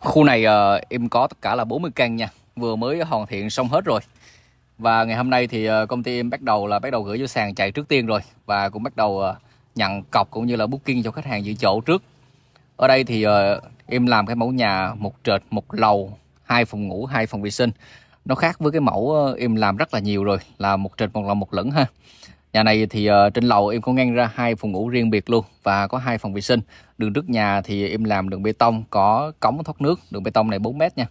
Khu này uh, em có tất cả là 40 căn nha, vừa mới hoàn thiện xong hết rồi. Và ngày hôm nay thì uh, công ty em bắt đầu là bắt đầu gửi vô sàn chạy trước tiên rồi và cũng bắt đầu uh, nhận cọc cũng như là booking cho khách hàng dự chỗ trước. Ở đây thì uh, em làm cái mẫu nhà một trệt, một lầu, hai phòng ngủ, hai phòng vệ sinh. Nó khác với cái mẫu uh, em làm rất là nhiều rồi, là một trệt, một lầu, một lửng ha. Nhà này thì ờ, trên lầu em có ngăn ra hai phòng ngủ riêng biệt luôn và có hai phòng vệ sinh. Đường trước nhà thì em làm đường bê tông có cống thoát nước, đường bê tông này 4 mét nha.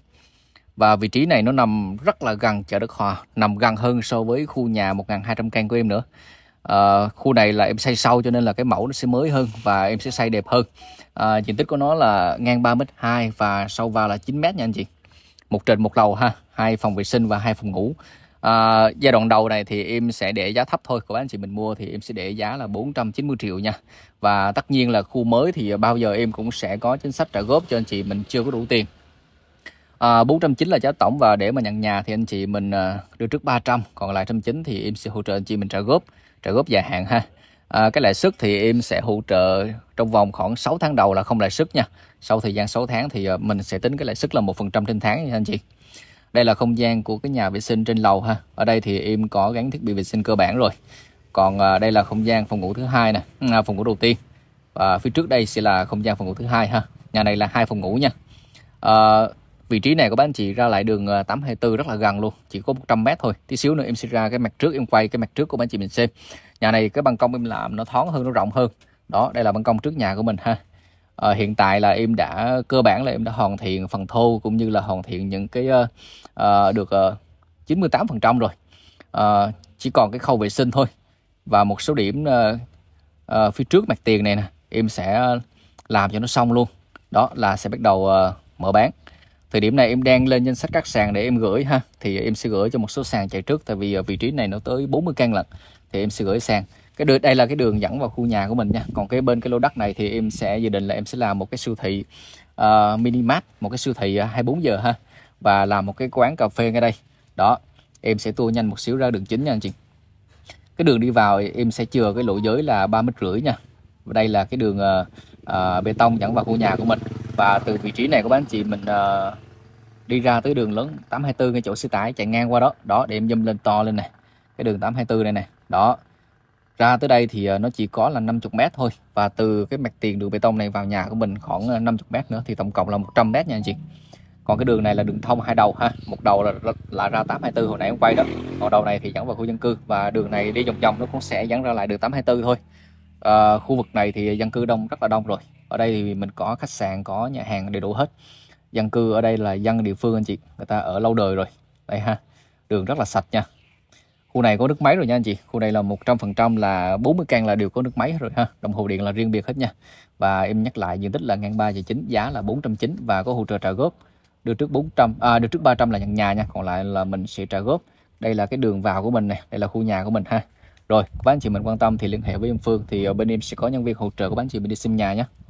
Và vị trí này nó nằm rất là gần chợ Đức Hòa, nằm gần hơn so với khu nhà 1.200 căn của em nữa. Uh, khu này là em xây sâu cho nên là cái mẫu nó sẽ mới hơn và em sẽ xây đẹp hơn. Uh, diện tích của nó là ngang 3m2 và sâu vào là 9m nha anh chị. Một trệt một lầu ha, hai phòng vệ sinh và hai phòng ngủ. À, giai đoạn đầu này thì em sẽ để giá thấp thôi Của anh chị mình mua thì em sẽ để giá là 490 triệu nha Và tất nhiên là khu mới thì bao giờ em cũng sẽ có chính sách trả góp cho anh chị mình chưa có đủ tiền à, 490 là giá tổng và để mà nhận nhà thì anh chị mình à, đưa trước 300 Còn lại 190 thì em sẽ hỗ trợ anh chị mình trả góp Trả góp dài hạn ha à, Cái lãi suất thì em sẽ hỗ trợ trong vòng khoảng 6 tháng đầu là không lãi suất nha Sau thời gian 6 tháng thì à, mình sẽ tính cái lãi suất là 1% trên tháng nha anh chị đây là không gian của cái nhà vệ sinh trên lầu ha ở đây thì em có gắn thiết bị vệ sinh cơ bản rồi còn à, đây là không gian phòng ngủ thứ hai nè à, phòng ngủ đầu tiên và phía trước đây sẽ là không gian phòng ngủ thứ hai ha nhà này là hai phòng ngủ nha à, vị trí này của bác anh chị ra lại đường 824 à, rất là gần luôn chỉ có 100 mét thôi tí xíu nữa em sẽ ra cái mặt trước em quay cái mặt trước của bác anh chị mình xem nhà này cái ban công em làm nó thoáng hơn nó rộng hơn đó đây là ban công trước nhà của mình ha à, hiện tại là em đã cơ bản là em đã hoàn thiện phần thô cũng như là hoàn thiện những cái à, được à, 98% rồi à, chỉ còn cái khâu vệ sinh thôi và một số điểm à, à, phía trước mặt tiền này nè em sẽ làm cho nó xong luôn đó là sẽ bắt đầu à, mở bán thời điểm này em đang lên danh sách các sàn để em gửi ha thì em sẽ gửi cho một số sàn chạy trước tại vì vị trí này nó tới 40 căn lận thì em sẽ gửi sàn cái đường đây là cái đường dẫn vào khu nhà của mình nha còn cái bên cái lô đất này thì em sẽ dự định là em sẽ làm một cái siêu thị uh, ờ, mini mart một cái siêu thị 24 ờ, giờ ha và làm một cái quán cà phê ngay đây đó em sẽ tua nhanh một xíu ra đường chính nha anh chị cái đường đi vào em sẽ chừa cái lộ giới là ba mét rưỡi nha và đây là cái đường uh, uh, bê tông dẫn vào khu nhà của mình và từ vị trí này của bác anh chị mình uh, đi ra tới đường lớn 824 ngay chỗ xe tải chạy ngang qua đó đó để em dâm lên to lên này cái đường 824 này nè đó ra tới đây thì ờ, nó chỉ có là 50 mét thôi và từ cái mặt tiền đường bê tông này vào nhà của mình khoảng 50 ờ, mét nữa thì tổng cộng là 100 mét nha anh chị còn cái đường này là đường thông hai đầu ha một đầu là là ra 824 hồi nãy em quay đó còn đầu này thì dẫn vào khu dân cư và đường này đi vòng vòng nó cũng sẽ dẫn ra lại đường 824 thôi à, khu vực này thì dân cư đông rất là đông rồi ở đây thì mình có khách sạn có nhà hàng đầy đủ hết dân cư ở đây là dân địa phương anh chị người ta ở lâu đời rồi đây ha đường rất là sạch nha khu này có nước máy rồi nha anh chị khu này là 100% là 40 căn là đều có nước máy hết rồi ha đồng hồ điện là riêng biệt hết nha và em nhắc lại diện tích là ngang 3 và 9 giá là 409 và có hỗ trợ trả góp được trước 400 à, được trước 300 là nhận nhà nha còn lại là mình sẽ trả góp đây là cái đường vào của mình này đây là khu nhà của mình ha rồi các anh chị mình quan tâm thì liên hệ với em Phương thì bên em sẽ có nhân viên hỗ trợ của anh chị mình đi xem nhà nhé